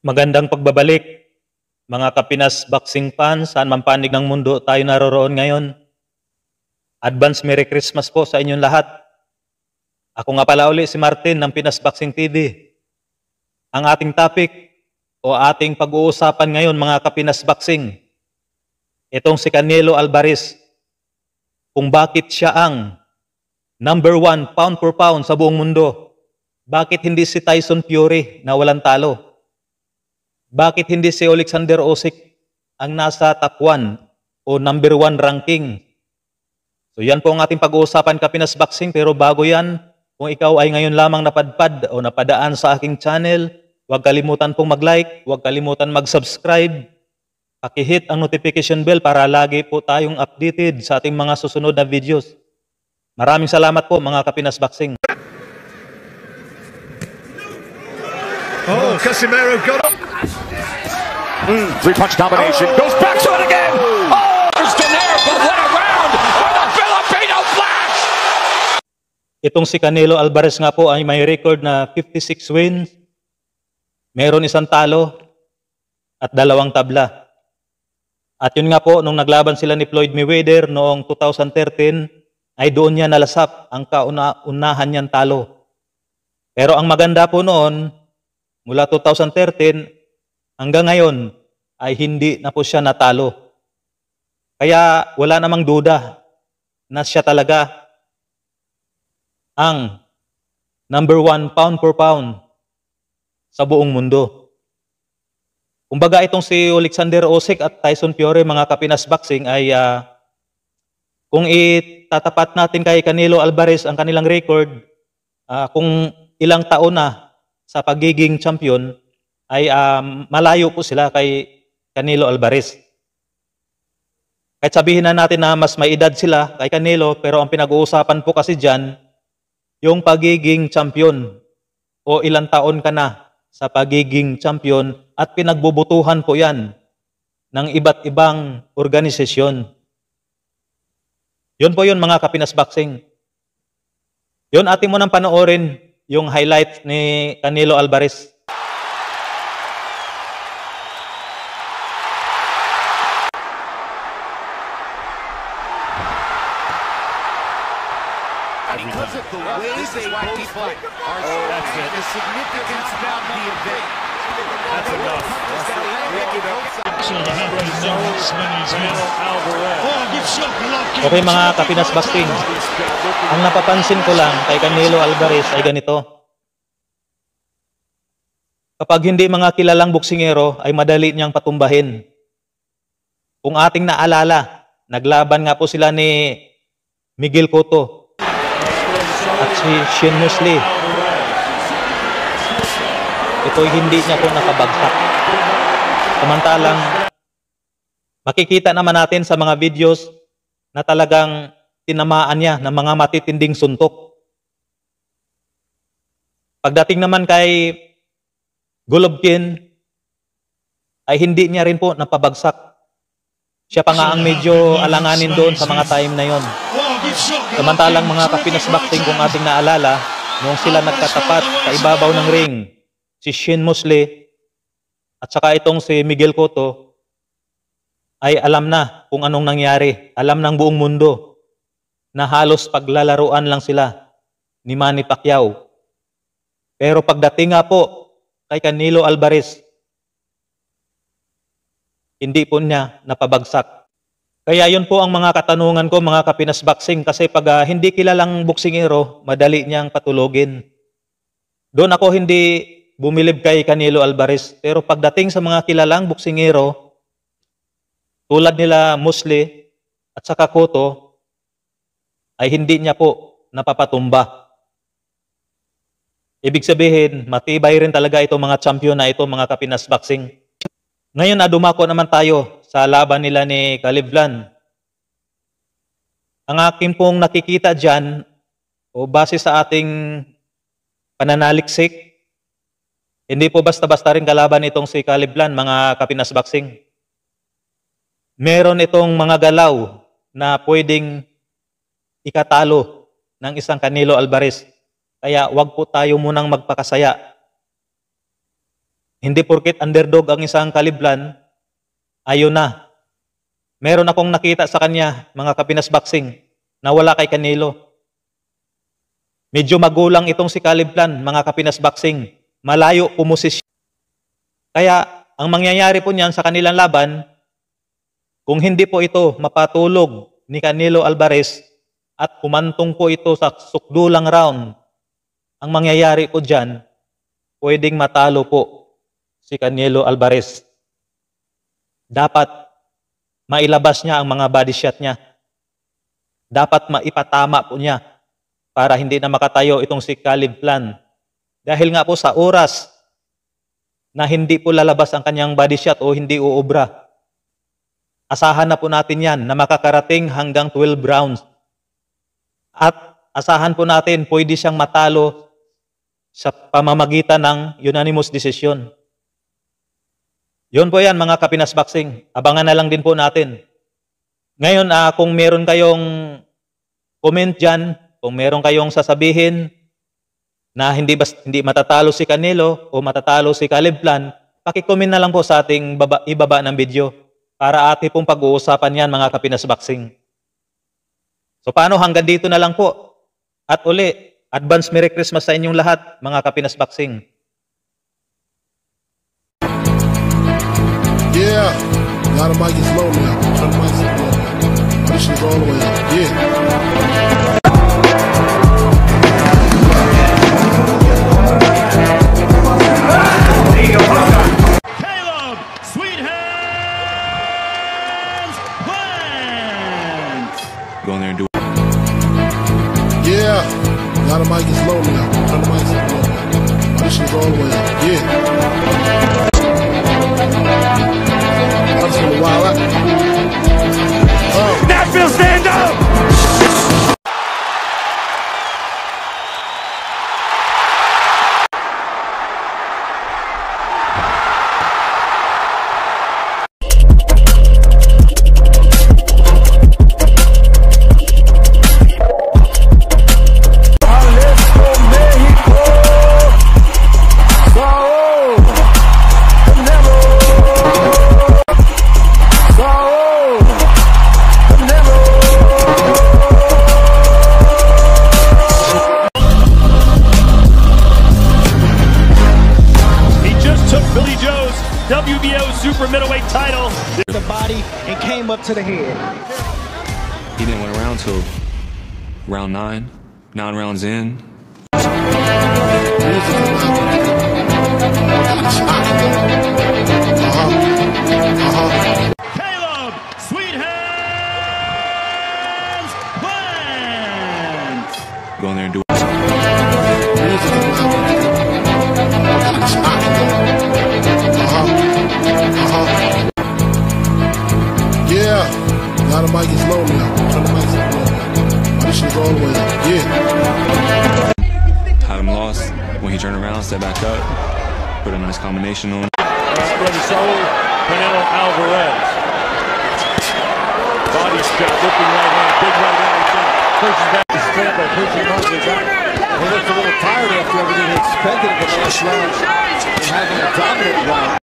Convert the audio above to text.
Magandang pagbabalik, mga Kapinas boxing fans, saan man panig ng mundo tayo naroroon ngayon. Advance Merry Christmas po sa inyong lahat. Ako nga pala uli si Martin ng Pinas Boxing TV. Ang ating topic o ating pag-uusapan ngayon mga Kapinas Boxing, itong si Canelo Alvarez, kung bakit siya ang number one pound for pound sa buong mundo. Bakit hindi si Tyson Fury na walang talo? Bakit hindi si Alexander Osik ang nasa top 1 o number 1 ranking? So yan po ang ating pag-uusapan Kapinas Boxing. Pero bago yan, kung ikaw ay ngayon lamang napadpad o napadaan sa aking channel, huwag kalimutan pong mag-like, huwag kalimutan mag-subscribe, pakihit ang notification bell para lagi po tayong updated sa ating mga susunod na videos. Maraming salamat po mga Kapinas Boxing. Oh, Casimiro got up. Three punch combination. Oh. Goes back to it again. Oh, there's Donaire, but what a round for the Filipino Flash! Itong si Canelo Alvarez nga po ay may record na 56 wins. Meron isang talo at dalawang tabla. At yun nga po, nung naglaban sila ni Floyd Mayweather noong 2013, ay doon niya nalasap ang kauna-unahan niyang talo. Pero ang maganda po noon, mula 2013 hanggang ngayon, ay hindi na po siya natalo. Kaya wala namang duda na siya talaga ang number one pound per pound sa buong mundo. Kumbaga itong si Alexander Osek at Tyson Fury mga kapinas boxing ay uh, kung itatapat natin kay Canelo Alvarez ang kanilang record uh, kung ilang taon na sa pagiging champion ay um, malayo po sila kay Canelo Alvarez. Kahit sabihin na natin na mas may edad sila kay Canelo, pero ang pinag-uusapan po kasi dyan, yung pagiging champion o ilang taon ka na sa pagiging champion at pinagbubutuhan po yan ng iba't ibang organisasyon. Yun po yun mga Kapinas Boxing. Yun atin mo nang panoorin yung highlight ni Canelo Alvarez this is why people are oh, that's it. the significance about the event. That's enough. Oh, okay mga Kapinas Basting, ang napapansin ko lang kay Canelo Alvarez ay ganito. Kapag hindi mga kilalang boksingero ay madali niyang patumbahin. Kung ating naalala, naglaban nga po sila ni Miguel Cotto si Shin Musli. Ito hindi niya po nakabagsak. Samantalang makikita naman natin sa mga videos na talagang tinamaan niya ng mga matitinding suntok. Pagdating naman kay Golovkin, ay hindi niya rin po napabagsak. Siya pa nga ang medyo alanganin doon sa mga time na yon. Samantalang mga kapinas Bakting kung ating naalala, noong sila nagtatapat sa ibabaw ng ring, si Shin Mosley at saka itong si Miguel Cotto ay alam na kung anong nangyari. Alam ng buong mundo na halos paglalaruan lang sila ni Manny Pacquiao. Pero pagdating nga po kay Canelo Alvarez, hindi po niya napabagsak kaya yun po ang mga katanungan ko mga kapinas boxing kasi pag uh, hindi kilalang boksingero, madali niyang patulogin. Doon ako hindi bumilib kay Canelo Alvarez. Pero pagdating sa mga kilalang boksingero, tulad nila Musli at saka Cotto, ay hindi niya po napapatumba. Ibig sabihin, matibay rin talaga itong mga champion na ito, mga kapinas boxing. Ngayon, adumako naman tayo sa laban nila ni Caliblan. Ang akin pong nakikita dyan, o base sa ating pananaliksik, hindi po basta-basta rin kalaban itong si Caliblan, mga kapinasbaksing. Meron itong mga galaw na pwedeng ikatalo ng isang Canelo Alvarez. Kaya wag po tayo munang magpakasaya. Hindi porkit underdog ang isang Caliblan, Ayun na. Meron akong nakita sa kanya, mga kapinas boxing, na wala kay Canelo. Medyo magulang itong si Caleb Plan, mga kapinas boxing. Malayo pumusis. Kaya, ang mangyayari po niyan sa kanilang laban, kung hindi po ito mapatulog ni Canelo Alvarez at kumantong po ito sa sukdulang round, ang mangyayari po dyan, pwedeng matalo po si Canelo Alvarez. Dapat mailabas niya ang mga body shot niya. Dapat maipatama po niya para hindi na makatayo itong si Caleb plan. Dahil nga po sa oras na hindi po lalabas ang kanyang body shot o hindi uobra, asahan na po natin yan na makakarating hanggang 12 rounds. At asahan po natin pwede siyang matalo sa pamamagitan ng unanimous decision. Yun po yan mga kapinas boxing. Abangan na lang din po natin. Ngayon, uh, kung meron kayong comment dyan, kung meron kayong sasabihin na hindi, bas, hindi matatalo si Canelo o matatalo si Caleb Plan, pakicomment na lang po sa ating baba, ibaba ng video para ati pong pag-uusapan yan mga kapinas boxing. So paano hanggang dito na lang po. At uli, advance Merry Christmas sa inyong lahat mga kapinas boxing. Yeah. Now the mic is low now. Turn the mic low now. This shit all the way up. Yeah. Caleb Plans. Go in there and do Now the mic is low now. Turn the mic low now. This shit all the way up. Yeah. That feels to the head. He didn't win around till round nine, nine rounds in. Put a nice combination on. Spread his own Canelo Alvarez. Body shot, looking right hand, big right hand. Pushes back his stand Pushing on Mosley back. He looked a little tired after everything he expected in the last round. Having a dominant round.